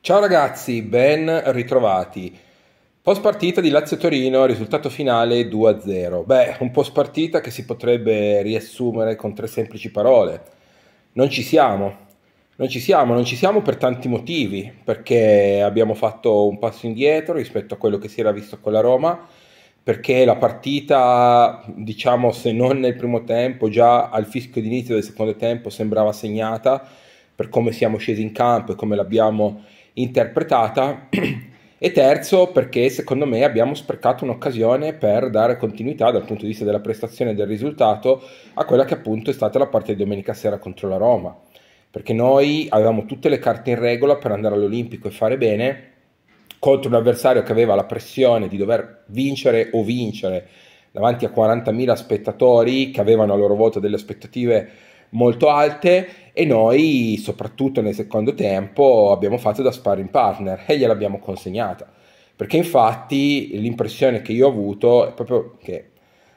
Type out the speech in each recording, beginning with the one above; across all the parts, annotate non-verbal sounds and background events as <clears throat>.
Ciao ragazzi, ben ritrovati. Post partita di Lazio Torino, risultato finale 2-0. Beh, un post partita che si potrebbe riassumere con tre semplici parole. Non ci siamo. Non ci siamo, non ci siamo per tanti motivi, perché abbiamo fatto un passo indietro rispetto a quello che si era visto con la Roma, perché la partita, diciamo, se non nel primo tempo, già al fischio d'inizio del secondo tempo sembrava segnata per come siamo scesi in campo e come l'abbiamo interpretata <clears throat> e terzo perché secondo me abbiamo sprecato un'occasione per dare continuità dal punto di vista della prestazione e del risultato a quella che appunto è stata la parte di domenica sera contro la Roma perché noi avevamo tutte le carte in regola per andare all'Olimpico e fare bene contro un avversario che aveva la pressione di dover vincere o vincere davanti a 40.000 spettatori che avevano a loro volta delle aspettative molto alte e noi soprattutto nel secondo tempo abbiamo fatto da sparring partner e gliel'abbiamo consegnata perché infatti l'impressione che io ho avuto è proprio che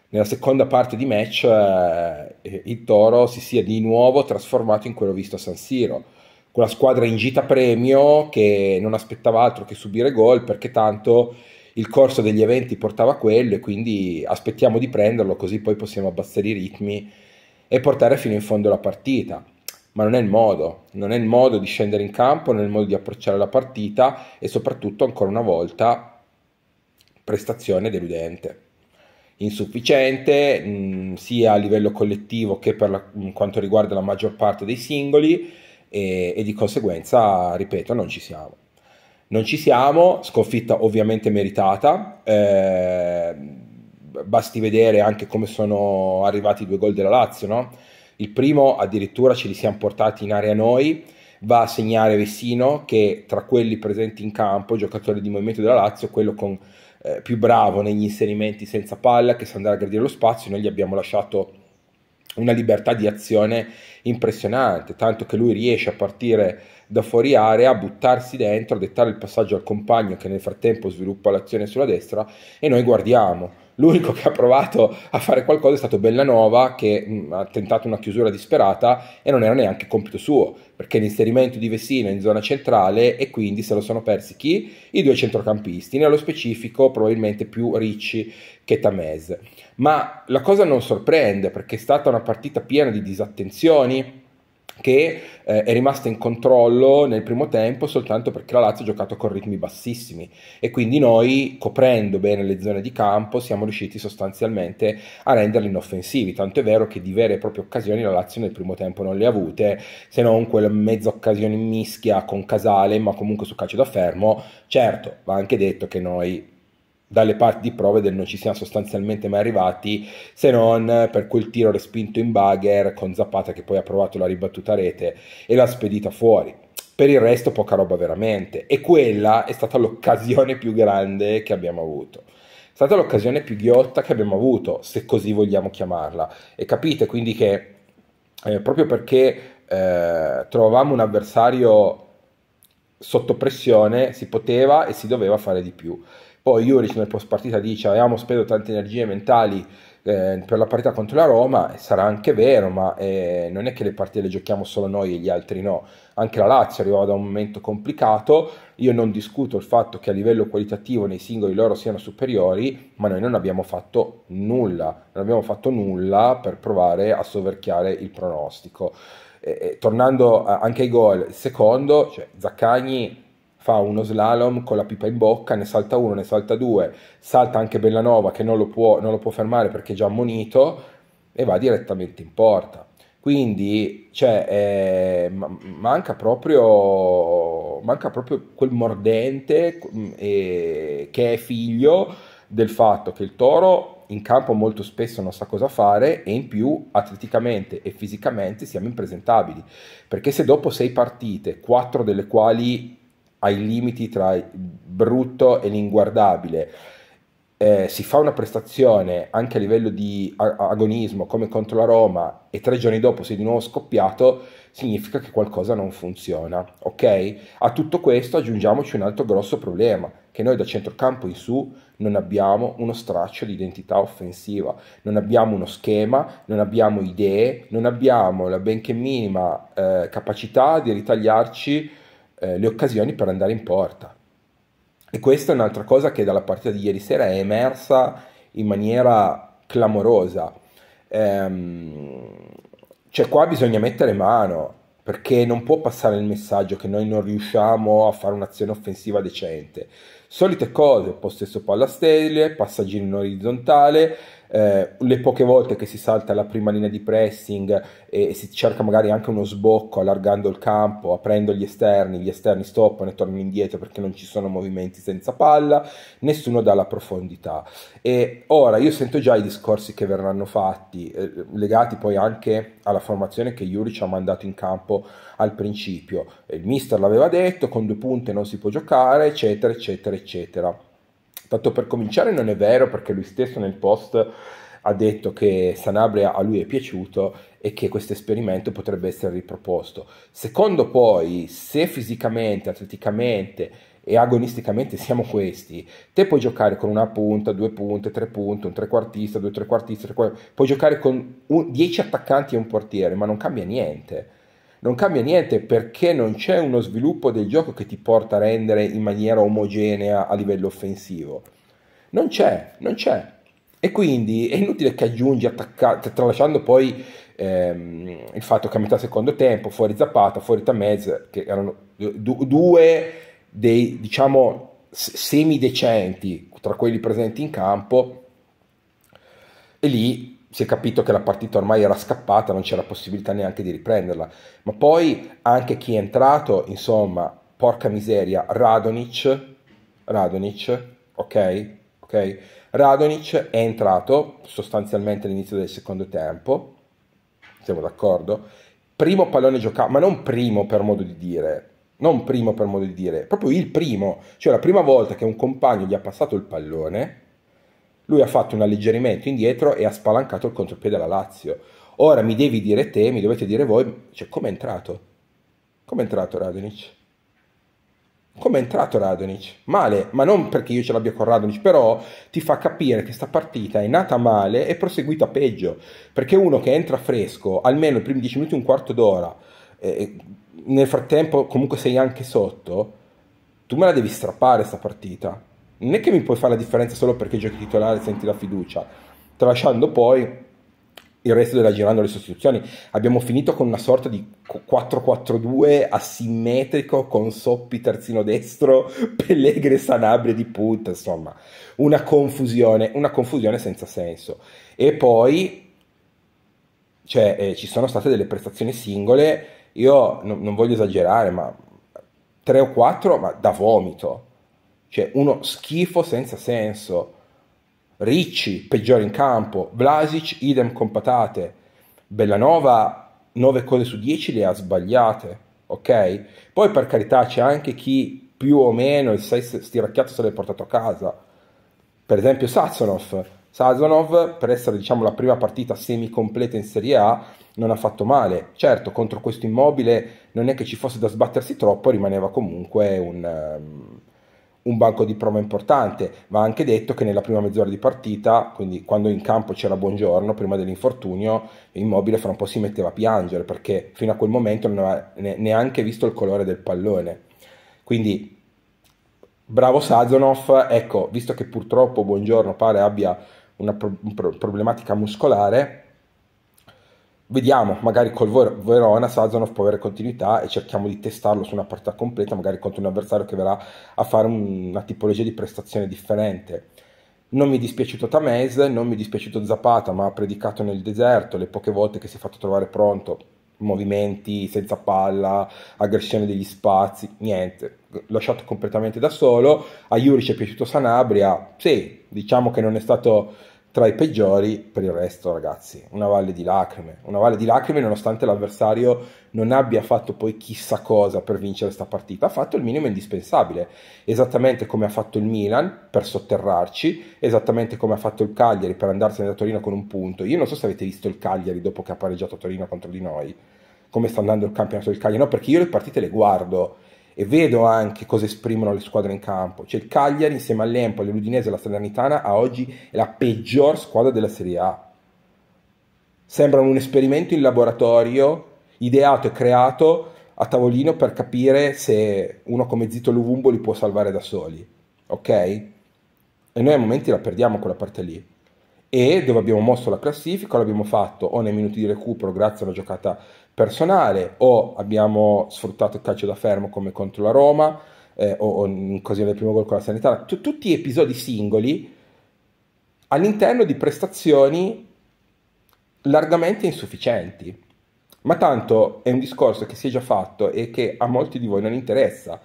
nella seconda parte di match eh, il Toro si sia di nuovo trasformato in quello visto a San Siro quella squadra in gita premio che non aspettava altro che subire gol perché tanto il corso degli eventi portava quello e quindi aspettiamo di prenderlo così poi possiamo abbassare i ritmi e portare fino in fondo la partita ma non è il modo, non è il modo di scendere in campo, non è il modo di approcciare la partita e soprattutto ancora una volta prestazione deludente insufficiente mh, mm, sia a livello collettivo che per la, mm, quanto riguarda la maggior parte dei singoli e, e, di conseguenza, ripeto, non ci siamo. Non ci siamo, sconfitta ovviamente meritata, eh, basti vedere anche come sono arrivati i due gol della Lazio, no? Il primo addirittura ce li siamo portati in area noi, va a segnare Vessino che tra quelli presenti in campo, giocatore di movimento della Lazio, quello con, eh, più bravo negli inserimenti senza palla, che sa andare a gradire lo spazio, noi gli abbiamo lasciato una libertà di azione impressionante, tanto che lui riesce a partire da fuori area, a buttarsi dentro, a dettare il passaggio al compagno che nel frattempo sviluppa l'azione sulla destra e noi guardiamo. L'unico che ha provato a fare qualcosa è stato Bellanova che mh, ha tentato una chiusura disperata e non era neanche compito suo, perché l'inserimento di Vesino in zona centrale e quindi se lo sono persi chi? I due centrocampisti, nello specifico probabilmente più Ricci Ketamez. Ma la cosa non sorprende perché è stata una partita piena di disattenzioni che eh, è rimasta in controllo nel primo tempo soltanto perché la Lazio ha giocato con ritmi bassissimi e quindi noi coprendo bene le zone di campo siamo riusciti sostanzialmente a renderli inoffensivi, tanto è vero che di vere e proprie occasioni la Lazio nel primo tempo non le ha avute, se non quella mezza occasione in mischia con Casale, ma comunque su calcio da fermo, certo va anche detto che noi dalle parti di Proveden non ci siamo sostanzialmente mai arrivati se non eh, per quel tiro respinto in bugger con Zappata che poi ha provato la ribattuta rete e l'ha spedita fuori. Per il resto poca roba veramente e quella è stata l'occasione più grande che abbiamo avuto. È stata l'occasione più ghiotta che abbiamo avuto, se così vogliamo chiamarla. E capite quindi che eh, proprio perché eh, trovavamo un avversario sotto pressione si poteva e si doveva fare di più. Poi Juric nel post partita dice avevamo speso tante energie mentali eh, per la partita contro la Roma, sarà anche vero, ma eh, non è che le partite le giochiamo solo noi e gli altri no. Anche la Lazio arrivava da un momento complicato, io non discuto il fatto che a livello qualitativo nei singoli loro siano superiori, ma noi non abbiamo fatto nulla, non abbiamo fatto nulla per provare a soverchiare il pronostico. Eh, tornando anche ai gol, secondo, cioè Zaccagni fa uno slalom con la pipa in bocca, ne salta uno, ne salta due, salta anche Bellanova che non lo può, non lo può fermare perché è già ammonito e va direttamente in porta. Quindi cioè, eh, manca, proprio, manca, proprio, quel mordente eh, che è figlio del fatto che il toro in campo molto spesso non sa cosa fare e in più atleticamente e fisicamente siamo impresentabili. Perché se dopo sei partite, quattro delle quali ai limiti tra il brutto e l'inguardabile. Eh, si fa una prestazione anche a livello di agonismo come contro la Roma e tre giorni dopo si è di nuovo scoppiato, significa che qualcosa non funziona. Ok? A tutto questo aggiungiamoci un altro grosso problema, che noi da centrocampo in su non abbiamo uno straccio di identità offensiva, non abbiamo uno schema, non abbiamo idee, non abbiamo la benché minima eh, capacità di ritagliarci eh, le occasioni per andare in porta. E questa è un'altra cosa che dalla partita di ieri sera è emersa in maniera clamorosa. Ehm, cioè qua bisogna mettere mano, perché non può passare il messaggio che noi non riusciamo a fare un'azione offensiva decente. Solite cose, possesso palla sterile, passaggio in orizzontale, eh, le poche volte che si salta la prima linea di pressing e, e, si cerca magari anche uno sbocco allargando il campo, aprendo gli esterni, gli esterni stoppano e tornano indietro perché non ci sono movimenti senza palla, nessuno dà la profondità. E ora io sento già i discorsi che verranno fatti, eh, legati poi anche alla formazione che Juric ha mandato in campo al principio. Eh, il mister l'aveva detto, con due punte non si può giocare, eccetera, eccetera, eccetera. Tanto per cominciare non è vero perché lui stesso nel post ha detto che Sanabria a lui è piaciuto e che questo esperimento potrebbe essere riproposto. Secondo poi, se fisicamente, atleticamente e agonisticamente siamo questi, te puoi giocare con una punta, due punte, tre punte, un trequartista, due trequartisti, tre puoi giocare con un, dieci attaccanti e un portiere, ma non cambia niente non cambia niente perché non c'è uno sviluppo del gioco che ti porta a rendere in maniera omogenea a livello offensivo. Non c'è, non c'è. E quindi è inutile che aggiungi, attacca- tralasciando poi ehm, il fatto che a metà secondo tempo, fuori Zapata, fuori Tamez, che erano du- due dei, diciamo, semidecenti tra quelli presenti in campo, e lì si è capito che la partita ormai era scappata, non c'era possibilità neanche di riprenderla. Ma poi anche chi è entrato, insomma, porca miseria, Radonic, Radonic, ok? Ok? Radonic è entrato sostanzialmente all'inizio del secondo tempo, siamo d'accordo? Primo pallone giocato, ma non primo per modo di dire, non primo per modo di dire, proprio il primo, cioè la prima volta che un compagno gli ha passato il pallone, lui ha fatto un alleggerimento indietro e ha spalancato il contropiede alla Lazio. Ora mi devi dire te, mi dovete dire voi, cioè come è entrato? Come è entrato Radonic? Come è entrato Radonic? Male, ma non perché io ce l'abbia con Radonic, però ti fa capire che sta partita è nata male e proseguita peggio, perché uno che entra fresco, almeno i primi 10 minuti, un quarto d'ora, eh, nel frattempo comunque sei anche sotto, tu me la devi strappare sta partita non è che mi puoi fare la differenza solo perché giochi titolare e senti la fiducia, tralasciando poi il resto della girando le sostituzioni. Abbiamo finito con una sorta di 4-4-2 asimmetrico con Soppi terzino destro, <laughs> Pellegre Sanabria di put, insomma, una confusione, una confusione senza senso. E poi cioè, eh, ci sono state delle prestazioni singole, io no, non voglio esagerare, ma 3 o 4, ma da vomito cioè, uno schifo senza senso. Ricci, peggiore in campo. Vlasic, idem con patate. Bellanova, 9 cose su 10 le ha sbagliate, ok? Poi, per carità, c'è anche chi più o meno il 6 stiracchiato se l'è portato a casa. Per esempio Sazonov. Sazonov, per essere diciamo, la prima partita semi-completa in Serie A, non ha fatto male. Certo, contro questo immobile non è che ci fosse da sbattersi troppo, rimaneva comunque un... Um, un banco di prova importante. Va anche detto che nella prima mezz'ora di partita, quindi quando in campo c'era buongiorno, prima dell'infortunio, immobile fra un po' si metteva a piangere perché fino a quel momento non aveva neanche visto il colore del pallone. Quindi bravo Sazonov, ecco, visto che purtroppo buongiorno pare abbia una pro- problematica muscolare, Vediamo, magari col Verona Sazonov può avere continuità e cerchiamo di testarlo su una partita completa, magari contro un avversario che verrà a fare una tipologia di prestazione differente. Non mi è dispiaciuto Tamez, non mi è dispiaciuto Zapata, ma ha predicato nel deserto le poche volte che si è fatto trovare pronto. Movimenti senza palla, aggressione degli spazi, niente, lasciato completamente da solo. A Juric è piaciuto Sanabria, sì, diciamo che non è stato tra i peggiori per il resto ragazzi, una valle di lacrime, una valle di lacrime nonostante l'avversario non abbia fatto poi chissà cosa per vincere questa partita, ha fatto il minimo indispensabile, esattamente come ha fatto il Milan per sotterrarci, esattamente come ha fatto il Cagliari per andarsene da Torino con un punto, io non so se avete visto il Cagliari dopo che ha pareggiato Torino contro di noi, come sta andando il campionato del Cagliari, no perché io le partite le guardo, e vedo anche cosa esprimono le squadre in campo. C'è cioè, il Cagliari insieme all'Empoli, l'Udinese e la Salernitana a oggi è la peggior squadra della Serie A. Sembrano un esperimento in laboratorio ideato e creato a tavolino per capire se uno come Zito Luvumbo li può salvare da soli. Ok? E noi a momenti la perdiamo quella parte lì e dove abbiamo mosso la classifica, l'abbiamo fatto o nei minuti di recupero grazie a una giocata personale o abbiamo sfruttato il calcio da fermo come contro la Roma eh, o, o, in occasione del primo gol con la Sanità, tutti episodi singoli all'interno di prestazioni largamente insufficienti. Ma tanto è un discorso che si è già fatto e che a molti di voi non interessa,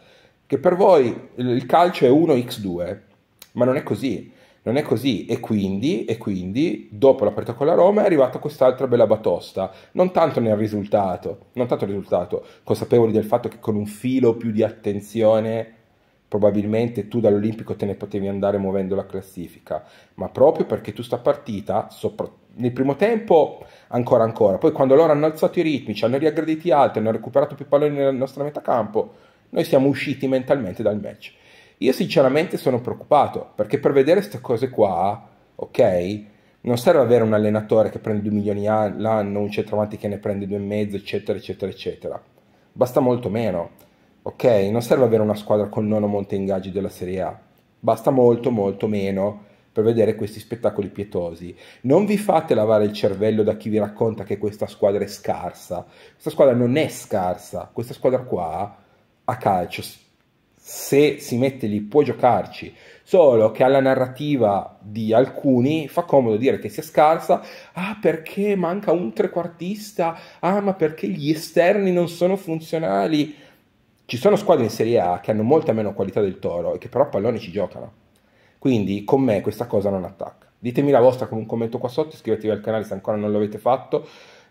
che per voi il calcio è 1x2, ma non è così non è così e quindi, e quindi dopo la partita con la Roma è arrivata quest'altra bella batosta, non tanto nel risultato, non tanto nel risultato, consapevoli del fatto che con un filo più di attenzione probabilmente tu dall'Olimpico te ne potevi andare muovendo la classifica, ma proprio perché tu sta partita, sopra, nel primo tempo ancora ancora, poi quando loro hanno alzato i ritmi, ci hanno riaggrediti altri, hanno recuperato più palloni nella nostra metà campo, noi siamo usciti mentalmente dal match io sinceramente sono preoccupato perché per vedere queste cose qua, ok, non serve avere un allenatore che prende 2 milioni l'anno, un centravanti che ne prende 2 e mezzo, eccetera, eccetera, eccetera. Basta molto meno, ok? Non serve avere una squadra con nono monte ingaggi della Serie A. Basta molto, molto meno per vedere questi spettacoli pietosi. Non vi fate lavare il cervello da chi vi racconta che questa squadra è scarsa. Questa squadra non è scarsa. Questa squadra qua, a calcio, se si mette lì può giocarci, solo che alla narrativa di alcuni fa comodo dire che sia scarsa, ah perché manca un trequartista, ah ma perché gli esterni non sono funzionali. Ci sono squadre in Serie A che hanno molta meno qualità del Toro e che però a pallone ci giocano. Quindi con me questa cosa non attacca. Ditemi la vostra con un commento qua sotto, iscrivetevi al canale se ancora non l'avete fatto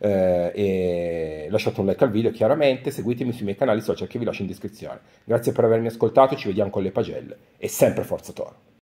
eh, e lasciate un like al video chiaramente, seguitemi sui miei canali social che vi lascio in descrizione. Grazie per avermi ascoltato, ci vediamo con le pagelle e sempre Forza Toro!